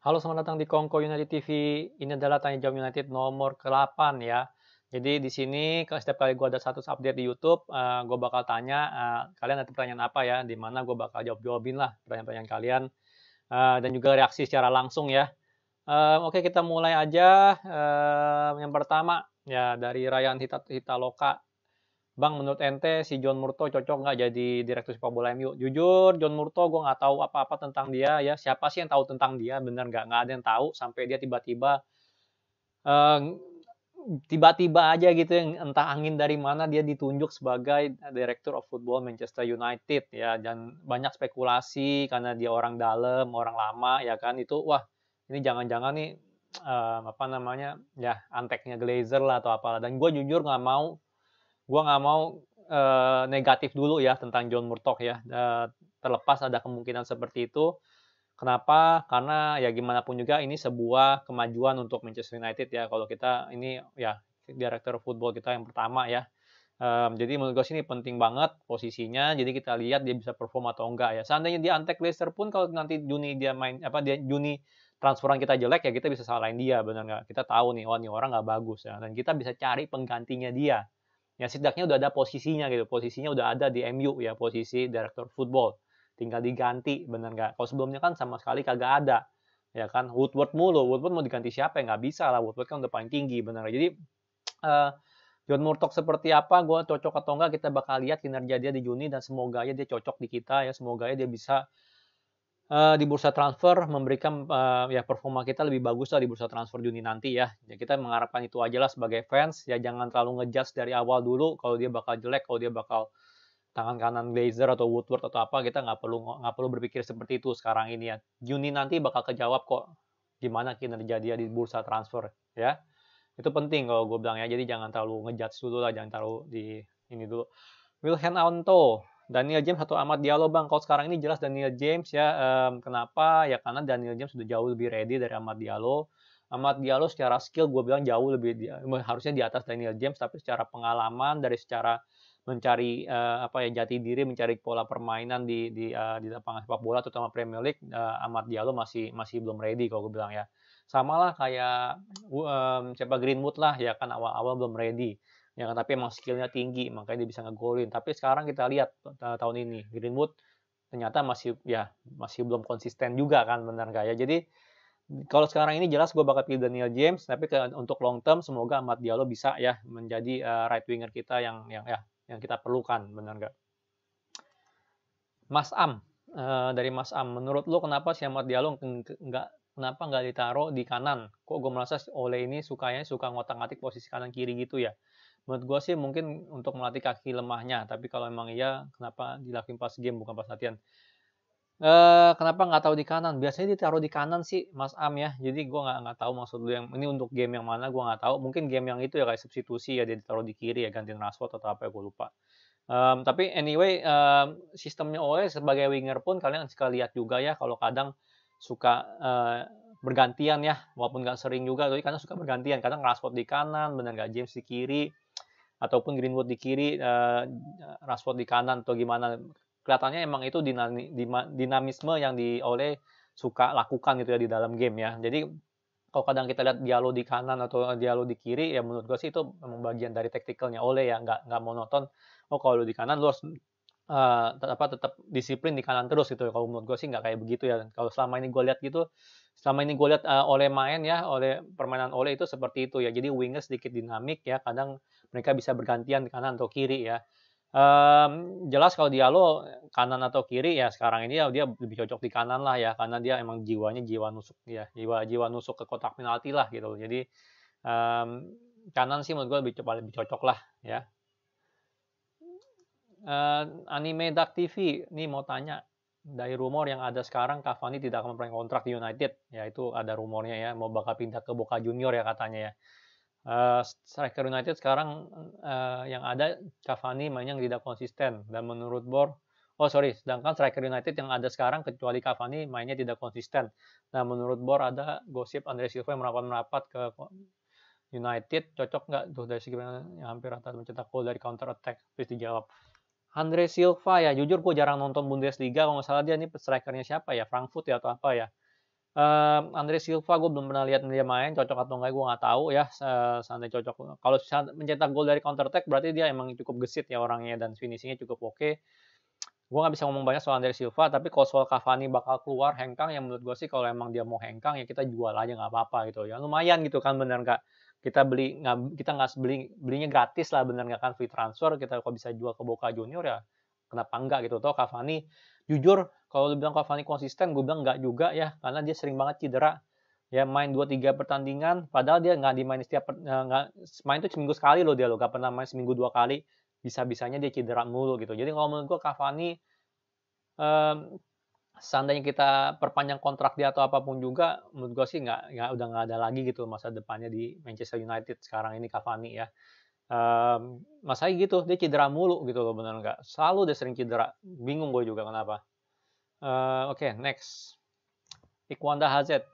Halo, selamat datang di Kongko United TV. Ini adalah Tanya Jawab United nomor ke-8 ya. Jadi di sini setiap kali gua ada status update di YouTube, uh, eh, gue bakal tanya uh, kalian ada pertanyaan apa ya, di mana gua bakal jawab jawabin lah pertanyaan-pertanyaan kalian uh, dan juga reaksi secara langsung ya. Uh, Oke okay, kita mulai aja. Uh, yang pertama ya dari Ryan Hita Loka. Bang, menurut ente si John Murto cocok nggak jadi direktur sepak bola MU? Jujur, John Murto gue nggak tahu apa-apa tentang dia ya. Siapa sih yang tahu tentang dia? Bener nggak? Nggak ada yang tahu sampai dia tiba-tiba tiba eh, tiba-tiba aja gitu yang entah angin dari mana dia ditunjuk sebagai direktur of football Manchester United ya dan banyak spekulasi karena dia orang dalam orang lama ya kan itu wah ini jangan-jangan nih uh, apa namanya ya anteknya Glazer lah atau apalah dan gue jujur nggak mau gue nggak mau uh, negatif dulu ya tentang John Murtock ya. Uh, terlepas ada kemungkinan seperti itu. Kenapa? Karena ya gimana pun juga ini sebuah kemajuan untuk Manchester United ya. Kalau kita ini ya direktur football kita yang pertama ya. Um, jadi menurut gue sih ini penting banget posisinya. Jadi kita lihat dia bisa perform atau enggak ya. Seandainya dia antek Leicester pun kalau nanti Juni dia main apa dia Juni transferan kita jelek ya kita bisa salahin dia benar nggak? Kita tahu nih oh nih orang nggak bagus ya. Dan kita bisa cari penggantinya dia ya setidaknya udah ada posisinya gitu posisinya udah ada di MU ya posisi direktur football tinggal diganti bener nggak kalau sebelumnya kan sama sekali kagak ada ya kan Woodward mulu Woodward mau diganti siapa ya nggak bisa lah Woodward kan udah paling tinggi bener gak? jadi uh, John Murtok seperti apa gue cocok atau enggak kita bakal lihat kinerja dia di Juni dan semoga aja dia cocok di kita ya semoga aja dia bisa uh, di bursa transfer memberikan uh, ya performa kita lebih bagus lah di bursa transfer Juni nanti ya. Ya kita mengharapkan itu aja lah sebagai fans ya jangan terlalu ngejudge dari awal dulu kalau dia bakal jelek, kalau dia bakal tangan kanan Glazer atau Woodward atau apa kita nggak perlu nggak perlu berpikir seperti itu sekarang ini ya. Juni nanti bakal kejawab kok gimana kinerja dia di bursa transfer ya. Itu penting kalau gue bilang ya. Jadi jangan terlalu ngejudge dulu lah, jangan terlalu di ini dulu. Wilhelm Anto, Daniel James atau Ahmad Diallo bang? Kalau sekarang ini jelas Daniel James ya. Um, kenapa? Ya karena Daniel James sudah jauh lebih ready dari Ahmad Diallo. Ahmad Diallo secara skill gue bilang jauh lebih harusnya di atas Daniel James, tapi secara pengalaman dari secara mencari uh, apa ya jati diri, mencari pola permainan di di, uh, di lapangan sepak bola terutama Premier League, uh, Ahmad Diallo masih masih belum ready kalau gue bilang ya. sama lah kayak um, siapa Greenwood lah ya kan awal-awal belum ready ya kan tapi emang skillnya tinggi makanya dia bisa ngegolin tapi sekarang kita lihat tahun ini Greenwood ternyata masih ya masih belum konsisten juga kan benar gak ya jadi kalau sekarang ini jelas gue bakal pilih Daniel James tapi ke, untuk long term semoga Ahmad Diallo bisa ya menjadi uh, right winger kita yang yang ya yang kita perlukan benar gak? Mas Am uh, dari Mas Am menurut lo kenapa si Ahmad Diallo nggak kenapa nggak ditaruh di kanan? Kok gue merasa oleh ini sukanya suka ngotak-ngatik posisi kanan kiri gitu ya? menurut gue sih mungkin untuk melatih kaki lemahnya tapi kalau emang iya kenapa dilakuin pas game bukan pas latihan eh, kenapa nggak tahu di kanan biasanya ditaruh di kanan sih Mas Am ya jadi gue nggak nggak tahu maksud lu yang ini untuk game yang mana gue nggak tahu mungkin game yang itu ya kayak substitusi ya dia ditaruh di kiri ya gantiin Rashford atau apa ya gue lupa um, tapi anyway um, sistemnya oleh sebagai winger pun kalian suka lihat juga ya kalau kadang suka uh, bergantian ya walaupun nggak sering juga tapi kadang suka bergantian kadang Rashford di kanan bener nggak James di kiri ataupun Greenwood di kiri, uh, eh, Rashford di kanan atau gimana. Kelihatannya emang itu dinamisme yang di oleh suka lakukan gitu ya di dalam game ya. Jadi kalau kadang kita lihat dialog di kanan atau eh, dialog di kiri, ya menurut gue sih itu memang bagian dari taktikalnya oleh ya, nggak nggak monoton. Oh kalau di kanan lu harus uh, apa tetap disiplin di kanan terus gitu. Ya. Kalau menurut gue sih nggak kayak begitu ya. Kalau selama ini gue lihat gitu, selama ini gue lihat uh, oleh main ya, oleh permainan oleh itu seperti itu ya. Jadi wingers sedikit dinamik ya, kadang mereka bisa bergantian kanan atau kiri ya. Um, jelas kalau dia lo kanan atau kiri ya sekarang ini ya dia lebih cocok di kanan lah ya karena dia emang jiwanya jiwa nusuk ya jiwa jiwa nusuk ke kotak penalti lah gitu jadi um, kanan sih menurut gue lebih, lebih cocok lah ya uh, anime Dark TV ini mau tanya dari rumor yang ada sekarang Cavani tidak akan memperoleh kontrak di United ya itu ada rumornya ya mau bakal pindah ke Boca Junior ya katanya ya Eh, striker United sekarang uh, yang ada Cavani mainnya tidak konsisten dan menurut Bor oh sorry sedangkan striker United yang ada sekarang kecuali Cavani mainnya tidak konsisten nah menurut Bor ada gosip Andre Silva yang merapat-merapat ke United cocok nggak tuh dari segi yang hampir rata mencetak gol dari counter attack please dijawab Andre Silva ya jujur gue jarang nonton Bundesliga kalau nggak salah dia ini strikernya siapa ya Frankfurt ya atau apa ya Um, Andre Silva gue belum pernah lihat dia main cocok atau enggak gue nggak tahu ya uh, santai cocok kalau mencetak gol dari counter attack berarti dia emang cukup gesit ya orangnya dan finishingnya cukup oke okay. gue nggak bisa ngomong banyak soal Andre Silva tapi kalau soal Cavani bakal keluar hengkang yang menurut gue sih kalau emang dia mau hengkang ya kita jual aja nggak apa-apa gitu ya lumayan gitu kan bener nggak kita beli nggak kita nggak beli belinya gratis lah bener nggak kan free transfer kita kok bisa jual ke Boca Junior ya kenapa enggak gitu toh Cavani jujur kalau dibilang Cavani konsisten gue bilang nggak juga ya karena dia sering banget cedera ya main 2-3 pertandingan padahal dia nggak dimain setiap eh, nggak main tuh seminggu sekali loh dia loh nggak pernah main seminggu dua kali bisa-bisanya dia cedera mulu gitu jadi kalau menurut gue Cavani um, seandainya kita perpanjang kontrak dia atau apapun juga menurut gue sih nggak nggak udah nggak ada lagi gitu masa depannya di Manchester United sekarang ini Cavani ya um, Mas Hai gitu, dia cedera mulu gitu loh bener nggak? Selalu dia sering cedera, bingung gue juga kenapa. Uh, Oke, okay, next. Ikwanda Hazet.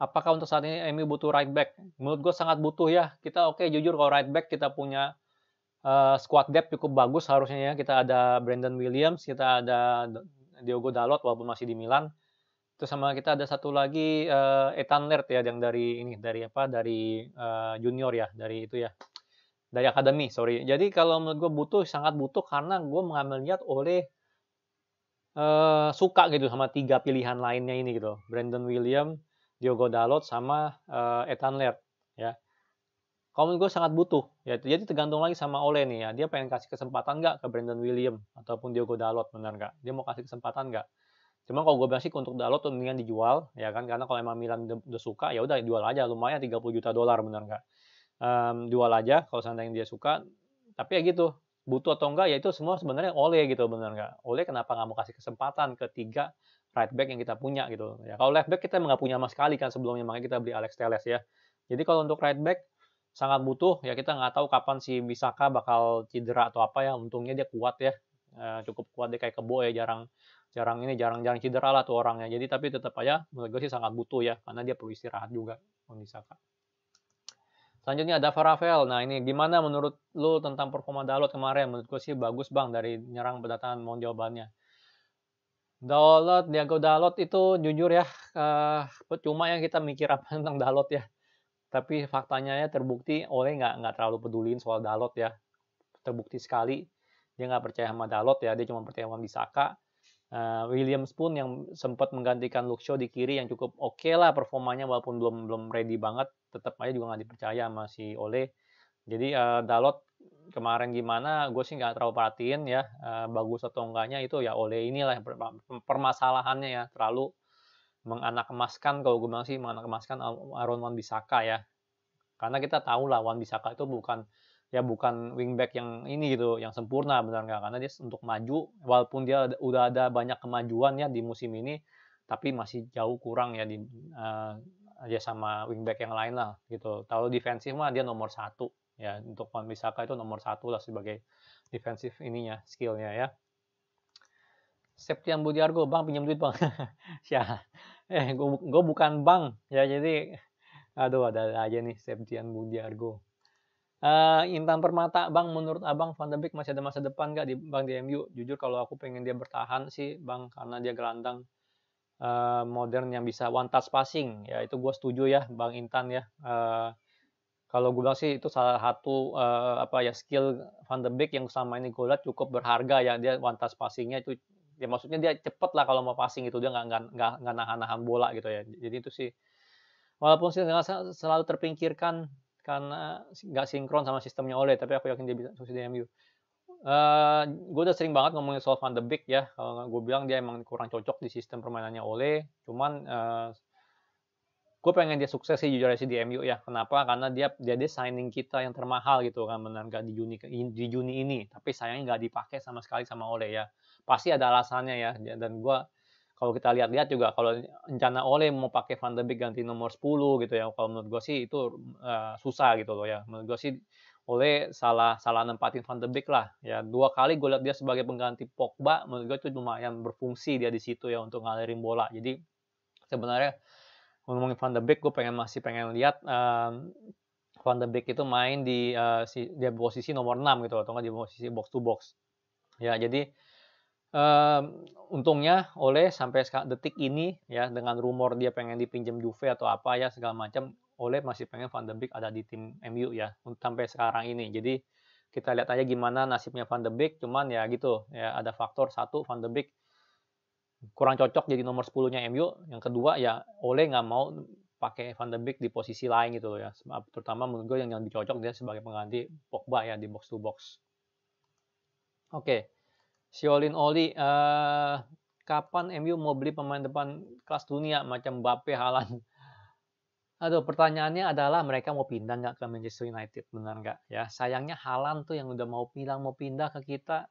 Apakah untuk saat ini Emi butuh right back? Menurut gue sangat butuh ya. Kita oke okay, jujur kalau right back kita punya uh, squad depth cukup bagus harusnya ya. Kita ada Brandon Williams, kita ada Diogo Dalot walaupun masih di Milan. Terus sama kita ada satu lagi uh, Ethan Laird ya yang dari ini dari apa dari uh, junior ya dari itu ya dari akademi sorry jadi kalau menurut gue butuh sangat butuh karena gue mengambil niat oleh uh, suka gitu sama tiga pilihan lainnya ini gitu Brandon William Diogo Dalot sama uh, Ethan Laird ya kalau menurut gue sangat butuh ya jadi tergantung lagi sama Ole nih ya dia pengen kasih kesempatan nggak ke Brandon William ataupun Diogo Dalot benar nggak dia mau kasih kesempatan nggak Cuma kalau gue bilang sih untuk Dalot tuh mendingan dijual, ya kan? Karena kalau emang Milan udah, suka, ya udah jual aja lumayan 30 juta dolar benar nggak? um, jual aja kalau seandainya dia suka tapi ya gitu butuh atau enggak ya itu semua sebenarnya oleh gitu benar nggak oleh kenapa nggak mau kasih kesempatan ketiga right back yang kita punya gitu ya kalau left back kita nggak punya sama sekali kan sebelumnya makanya kita beli Alex Teles ya jadi kalau untuk right back sangat butuh ya kita nggak tahu kapan si Bisaka bakal cedera atau apa ya untungnya dia kuat ya, ya cukup kuat dia kayak kebo ya jarang jarang ini jarang-jarang cedera lah tuh orangnya jadi tapi tetap aja menurut gue sih sangat butuh ya karena dia perlu istirahat juga Wan Bisaka. Selanjutnya ada Farafel. Nah ini gimana menurut lo tentang performa Dalot kemarin? Menurut gue sih bagus bang dari nyerang berdatangan mau jawabannya. Dalot, Diago Dalot itu jujur ya, uh, yang kita mikir apa tentang Dalot ya. Tapi faktanya ya terbukti oleh nggak nggak terlalu peduliin soal Dalot ya. Terbukti sekali dia nggak percaya sama Dalot ya, dia cuma percaya sama Bisaka uh, Williams pun yang sempat menggantikan Luke Shaw di kiri yang cukup oke okay lah performanya walaupun belum belum ready banget tetap aja juga nggak dipercaya masih Oleh jadi uh, Dalot kemarin gimana gue sih nggak terlalu perhatiin ya uh, bagus atau enggaknya itu ya Oleh inilah permasalahannya ya terlalu menganak emaskan kalau gue bilang sih menganak emaskan Aaron Wan Bisaka ya karena kita tahu lah Wan Bisaka itu bukan ya bukan wingback yang ini gitu, yang sempurna benar nggak? Karena dia untuk maju, walaupun dia udah ada banyak kemajuan ya di musim ini, tapi masih jauh kurang ya di uh, ya sama wingback yang lain lah gitu. Kalau defensif mah dia nomor satu ya untuk Wan Bisaka itu nomor satu lah sebagai defensif ininya skillnya ya. Septian Budiargo, bang pinjam duit bang. ya, eh gue bukan bang ya jadi aduh ada aja nih Septian Budiargo. Uh, Intan Permata, Bang, menurut Abang Van de Beek masih ada masa depan nggak di Bang DMU? Jujur kalau aku pengen dia bertahan sih, Bang, karena dia gelandang uh, modern yang bisa one touch passing. Ya itu gue setuju ya, Bang Intan ya. Uh, kalau gue bilang sih itu salah satu uh, apa ya skill Van de Beek yang sama ini gue lihat cukup berharga ya dia one touch passingnya itu ya maksudnya dia cepet lah kalau mau passing itu dia nggak nggak nggak nahan nahan bola gitu ya jadi itu sih walaupun sih selalu terpingkirkan karena nggak sinkron sama sistemnya Oleh, tapi aku yakin dia bisa sukses di MU uh, eh, gue udah sering banget ngomongin soal Van de Beek ya kalau gue bilang dia emang kurang cocok di sistem permainannya Oleh. cuman uh, eh, gue pengen dia sukses sih jujur sih di MU ya kenapa karena dia dia dia signing kita yang termahal gitu kan benar nggak di Juni di Juni ini tapi sayangnya nggak dipakai sama sekali sama Oleh ya pasti ada alasannya ya dan gue kalau kita lihat-lihat juga kalau rencana Oleh mau pakai Van de Beek ganti nomor 10 gitu ya kalau menurut gue sih itu uh, susah gitu loh ya menurut gue sih Ole salah salah nempatin Van de Beek lah ya dua kali gue lihat dia sebagai pengganti Pogba menurut gue itu lumayan berfungsi dia di situ ya untuk ngalirin bola jadi sebenarnya ngomongin Van de Beek gue pengen masih pengen lihat um, Van de Beek itu main di uh, si, dia posisi nomor 6 gitu loh, atau nggak di posisi box to box ya jadi um, untungnya oleh sampai detik ini ya dengan rumor dia pengen dipinjam Juve atau apa ya segala macam oleh masih pengen Van de Beek ada di tim MU ya sampai sekarang ini. Jadi kita lihat aja gimana nasibnya Van de Beek cuman ya gitu ya ada faktor satu Van de Beek kurang cocok jadi nomor 10-nya MU. Yang kedua ya Oleh nggak mau pakai Van de Beek di posisi lain gitu loh ya. Terutama menurut gue yang lebih cocok dia sebagai pengganti Pogba ya di box to box. Oke. Okay. Siolin Oli, uh, kapan MU mau beli pemain depan kelas dunia macam Mbappe, Halan? Aduh, pertanyaannya adalah mereka mau pindah nggak ke Manchester United, benar nggak? Ya, sayangnya Halan tuh yang udah mau bilang mau pindah ke kita,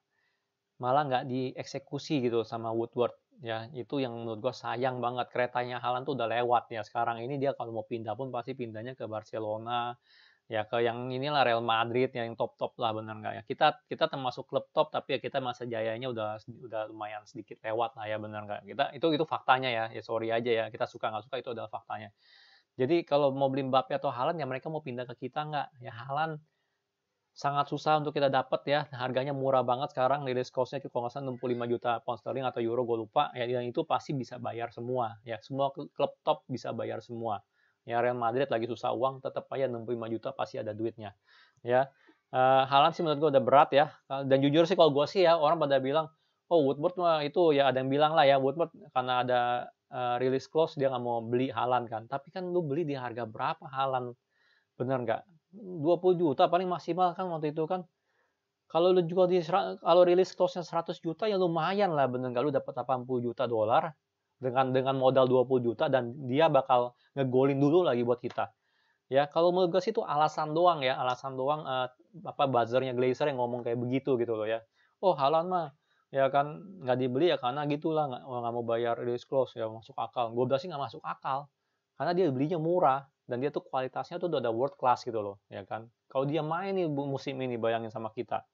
malah nggak dieksekusi gitu sama Woodward. Ya, itu yang menurut gue sayang banget. Keretanya Halan tuh udah lewat ya. Sekarang ini dia kalau mau pindah pun pasti pindahnya ke Barcelona, ya ke yang inilah Real Madrid yang top-top lah benar nggak ya kita kita termasuk klub top tapi ya kita masa jayanya udah udah lumayan sedikit lewat lah ya benar nggak kita itu itu faktanya ya ya sorry aja ya kita suka nggak suka itu adalah faktanya jadi kalau mau beli Mbappe atau Halan ya mereka mau pindah ke kita nggak ya Halan sangat susah untuk kita dapat ya harganya murah banget sekarang rilis costnya kalau nggak salah 65 juta pound sterling atau euro gue lupa ya dan itu pasti bisa bayar semua ya semua klub top bisa bayar semua Ya Real Madrid lagi susah uang, tetap aja 65 juta pasti ada duitnya. Ya. Uh, eh, Halan sih menurut gue udah berat ya. Dan jujur sih kalau gue sih ya orang pada bilang, oh Woodward mah itu ya ada yang bilang lah ya Woodward karena ada uh, eh, rilis close dia nggak mau beli Halan kan. Tapi kan lu beli di harga berapa Halan? Bener nggak? 20 juta paling maksimal kan waktu itu kan. Kalau lu jual di kalau rilis close-nya 100 juta ya lumayan lah bener nggak lu dapat 80 juta dolar dengan dengan modal 20 juta dan dia bakal ngegolin dulu lagi buat kita. Ya, kalau menurut gue sih itu alasan doang ya, alasan doang uh, apa buzzernya Glazer yang ngomong kayak begitu gitu loh ya. Oh, Halan mah ya kan nggak dibeli ya karena gitulah nggak oh, nggak mau bayar release clause ya masuk akal. Gue bilang sih nggak masuk akal karena dia belinya murah dan dia tuh kualitasnya tuh udah ada world class gitu loh ya kan. Kalau dia main nih musim ini bayangin sama kita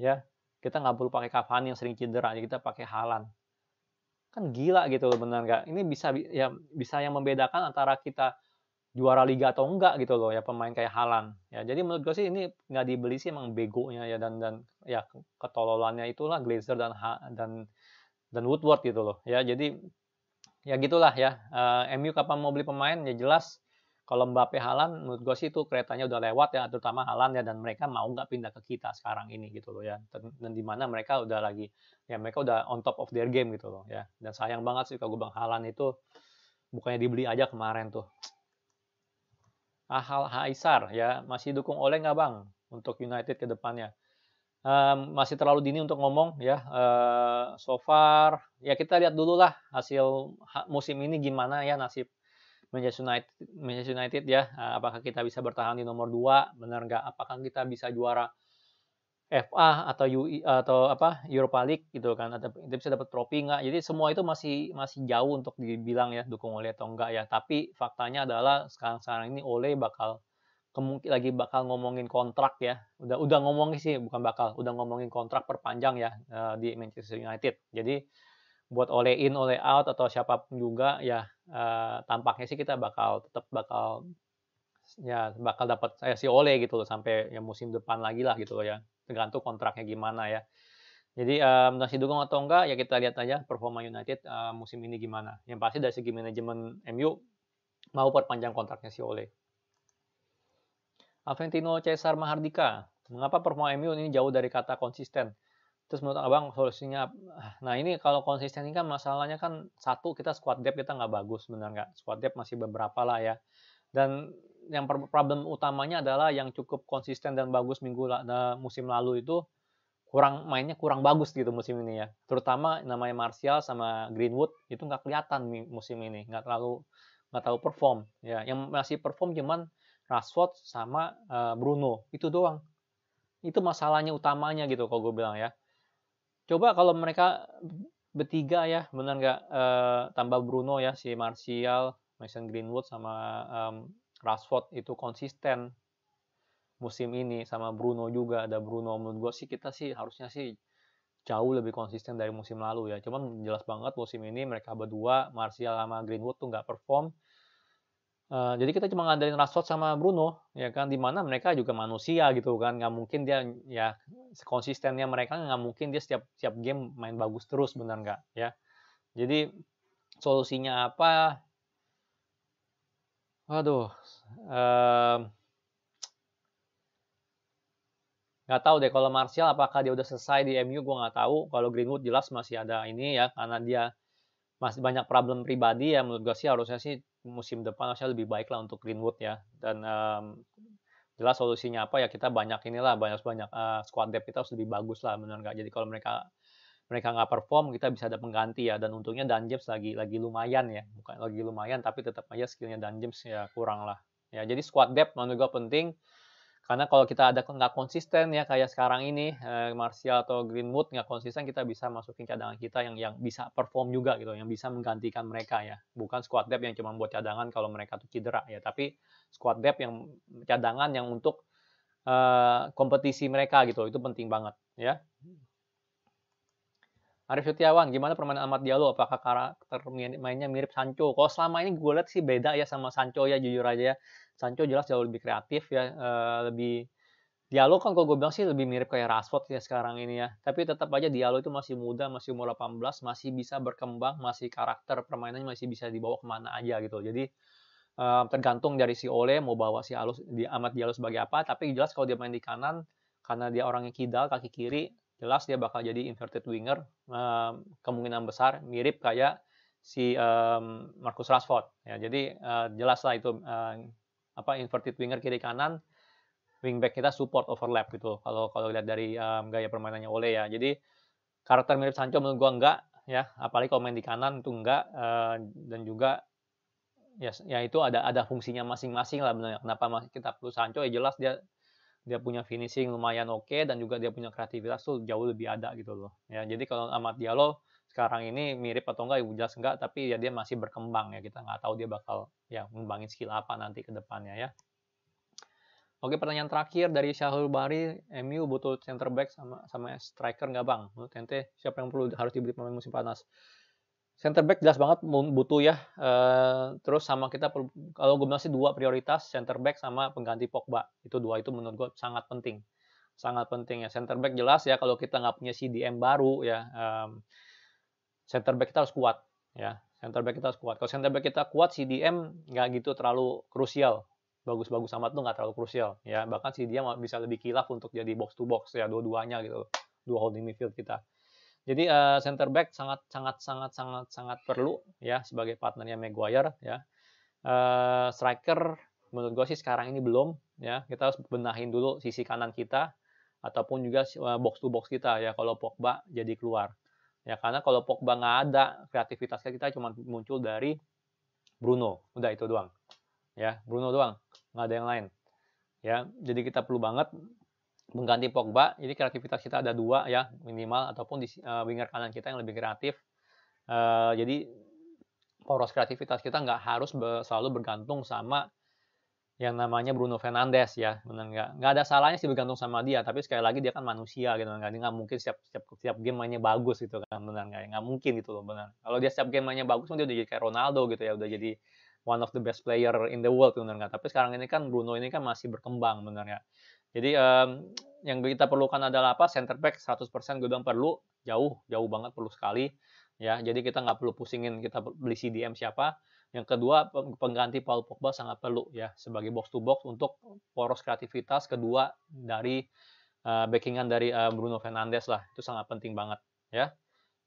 ya kita nggak perlu pakai Cavani yang sering cedera, kita pakai Halan kan gila gitu loh benar nggak ini bisa ya bisa yang membedakan antara kita juara liga atau enggak gitu loh ya pemain kayak Halan ya jadi menurut gue sih ini nggak dibeli sih emang begonya ya dan dan ya ketololannya itulah Glazer dan dan dan Woodward gitu loh ya jadi ya gitulah ya uh, eh, MU kapan mau beli pemain ya jelas kalau Mbappe Halan menurut gue sih itu keretanya udah lewat ya terutama Halan ya dan mereka mau nggak pindah ke kita sekarang ini gitu loh ya. Dan di mana mereka udah lagi ya mereka udah on top of their game gitu loh ya. Dan sayang banget sih kalau gue bang Halan itu bukannya dibeli aja kemarin tuh. Ahal Haisar ya masih dukung oleh nggak bang untuk United ke depannya? um, masih terlalu dini untuk ngomong ya. Uh, so far ya kita lihat dulu lah hasil musim ini gimana ya nasib Manchester United, Manchester United ya, eh, apakah kita bisa bertahan di nomor 2? Benar nggak? Apakah kita bisa juara FA atau UI e, atau apa Europa League gitu kan? Atau kita bisa dapat trofi nggak? Jadi semua itu masih masih jauh untuk dibilang ya dukung oleh atau enggak ya. Tapi faktanya adalah sekarang-sekarang ini Oleh bakal kemungkin lagi bakal ngomongin kontrak ya. Udah udah ngomongin sih bukan bakal, udah ngomongin kontrak perpanjang ya eh, di Manchester United. Jadi buat oleh in oleh out atau siapapun juga ya uh, tampaknya sih kita bakal tetap bakal ya bakal dapat saya eh, si oleh gitu loh sampai ya musim depan lagi lah gitu loh ya tergantung kontraknya gimana ya jadi um, masih dukung atau enggak ya kita lihat aja performa United uh, musim ini gimana yang pasti dari segi manajemen MU mau perpanjang kontraknya si oleh Aventino Cesar Mahardika mengapa performa MU ini jauh dari kata konsisten Terus menurut abang solusinya, nah ini kalau konsisten ini kan masalahnya kan satu kita squad depth kita nggak bagus benar nggak? Squad depth masih beberapa lah ya. Dan yang problem utamanya adalah yang cukup konsisten dan bagus minggu nah, musim lalu itu kurang mainnya kurang bagus gitu musim ini ya. Terutama namanya Martial sama Greenwood itu nggak kelihatan musim ini, nggak terlalu nggak tahu perform ya. Yang masih perform cuman Rashford sama eh, Bruno itu doang. Itu masalahnya utamanya gitu kalau gue bilang ya. Coba kalau mereka bertiga ya, benar nggak uh, tambah Bruno ya, si Martial, Mason Greenwood sama um, Rashford itu konsisten musim ini sama Bruno juga ada Bruno menurut gue sih kita sih harusnya sih jauh lebih konsisten dari musim lalu ya cuman jelas banget musim ini mereka berdua Martial sama Greenwood tuh nggak perform Eh, jadi kita cuma ngandelin Rashford sama Bruno, ya kan? di mana mereka juga manusia gitu kan, nggak mungkin dia ya konsistennya mereka nggak mungkin dia setiap setiap game main bagus terus, benar nggak? Ya. Jadi solusinya apa? Waduh, eh, nggak uh, tahu deh kalau Martial apakah dia udah selesai di MU, gue nggak tahu. Kalau Greenwood jelas masih ada ini ya, karena dia masih banyak problem pribadi ya menurut gue sih harusnya sih musim depan harusnya lebih baik lah untuk Greenwood ya dan um, jelas solusinya apa ya kita banyak inilah banyak banyak uh, squad depth kita harus lebih bagus lah benar nggak jadi kalau mereka mereka nggak perform kita bisa ada pengganti ya dan untungnya Dan James lagi lagi lumayan ya bukan lagi lumayan tapi tetap aja skillnya Dan James ya kurang lah ya jadi squad depth menurut gue penting karena kalau kita ada nggak konsisten ya kayak sekarang ini eh, Martial atau Greenwood nggak konsisten kita bisa masukin cadangan kita yang yang bisa perform juga gitu, yang bisa menggantikan mereka ya. Bukan squad depth yang cuma buat cadangan kalau mereka tuh cedera ya, tapi squad depth yang cadangan yang untuk eh, kompetisi mereka gitu. Itu penting banget ya. Arif Setiawan, gimana permainan Ahmad Diallo? Apakah karakter mainnya mirip Sancho? Kalau selama ini gue lihat sih beda ya sama Sancho ya, jujur aja ya. Sancho jelas jauh lebih kreatif ya, e, lebih Diallo kan kalau gue bilang sih lebih mirip kayak Rashford ya sekarang ini ya. Tapi tetap aja Diallo itu masih muda, masih umur 18, masih bisa berkembang, masih karakter permainannya masih bisa dibawa kemana aja gitu. Jadi e, tergantung dari si Ole mau bawa si Alus, di Amat Diallo sebagai apa. Tapi jelas kalau dia main di kanan, karena dia orangnya kidal, kaki kiri, jelas dia bakal jadi inverted winger um, kemungkinan besar mirip kayak si um, Marcus Rashford ya jadi uh, eh, jelas lah itu uh, apa inverted winger kiri kanan wingback kita support overlap gitu kalau kalau lihat dari um, gaya permainannya Oleh ya jadi karakter mirip Sancho menurut gua enggak ya apalagi kalau main di kanan itu enggak uh, dan juga ya, ya itu ada ada fungsinya masing-masing lah benar kenapa kita perlu Sancho ya jelas dia dia punya finishing lumayan oke okay, dan juga dia punya kreativitas tuh jauh lebih ada gitu loh ya jadi kalau Amat dialog sekarang ini mirip atau enggak ya jelas enggak tapi ya dia masih berkembang ya kita nggak tahu dia bakal ya membangun skill apa nanti ke depannya ya Oke pertanyaan terakhir dari Syahrul Bari, MU butuh center back sama sama striker nggak bang? Menurut siapa yang perlu harus dibeli pemain musim panas? Center back jelas banget butuh ya. Uh, terus sama kita kalau gue bilang sih dua prioritas center back sama pengganti Pogba. Itu dua itu menurut gue sangat penting. Sangat penting ya. Center back jelas ya kalau kita nggak punya CDM baru ya. Um, center back kita harus kuat ya. Center back kita harus kuat. Kalau center back kita kuat, CDM nggak gitu terlalu krusial. Bagus-bagus amat tuh nggak terlalu krusial ya. Bahkan CDM bisa lebih kilaf untuk jadi box to box ya dua-duanya gitu. Dua holding midfield kita jadi uh, center back sangat sangat sangat sangat sangat perlu ya sebagai partnernya Maguire ya. Uh, striker menurut gue sih sekarang ini belum ya. Kita harus benahin dulu sisi kanan kita ataupun juga eh, box to box kita ya kalau Pogba jadi keluar. Ya karena kalau Pogba nggak ada kreativitasnya kita cuma muncul dari Bruno. Udah itu doang. Ya, Bruno doang. Nggak ada yang lain. Ya, jadi kita perlu banget mengganti Pogba. Jadi kreativitas kita ada dua ya minimal ataupun di uh, eh, winger kanan kita yang lebih kreatif. Uh, jadi poros kreativitas kita nggak harus be selalu bergantung sama yang namanya Bruno Fernandes ya benar nggak nggak ada salahnya sih bergantung sama dia tapi sekali lagi dia kan manusia gitu nggak dia nggak mungkin setiap setiap setiap game mainnya bagus gitu kan benar nggak nggak mungkin gitu loh benar kalau dia setiap game mainnya bagus dia udah jadi kayak Ronaldo gitu ya udah jadi one of the best player in the world benar nggak tapi sekarang ini kan Bruno ini kan masih berkembang benar nggak jadi um, yang kita perlukan adalah apa? Center back 100% gue bilang perlu, jauh, jauh banget perlu sekali. Ya, jadi kita nggak perlu pusingin kita beli CDM siapa. Yang kedua, pengganti Paul Pogba sangat perlu ya sebagai box to box untuk poros kreativitas kedua dari uh, backingan dari uh, Bruno Fernandes lah. Itu sangat penting banget ya.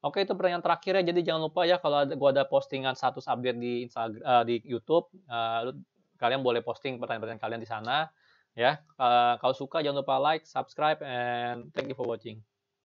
Oke, itu pertanyaan terakhir ya. Jadi jangan lupa ya kalau ada, gua ada postingan status update di Instagram uh, eh, di YouTube, uh, kalian boleh posting pertanyaan-pertanyaan kalian di sana. Ya, uh, kalau suka jangan lupa like, subscribe, and thank you for watching.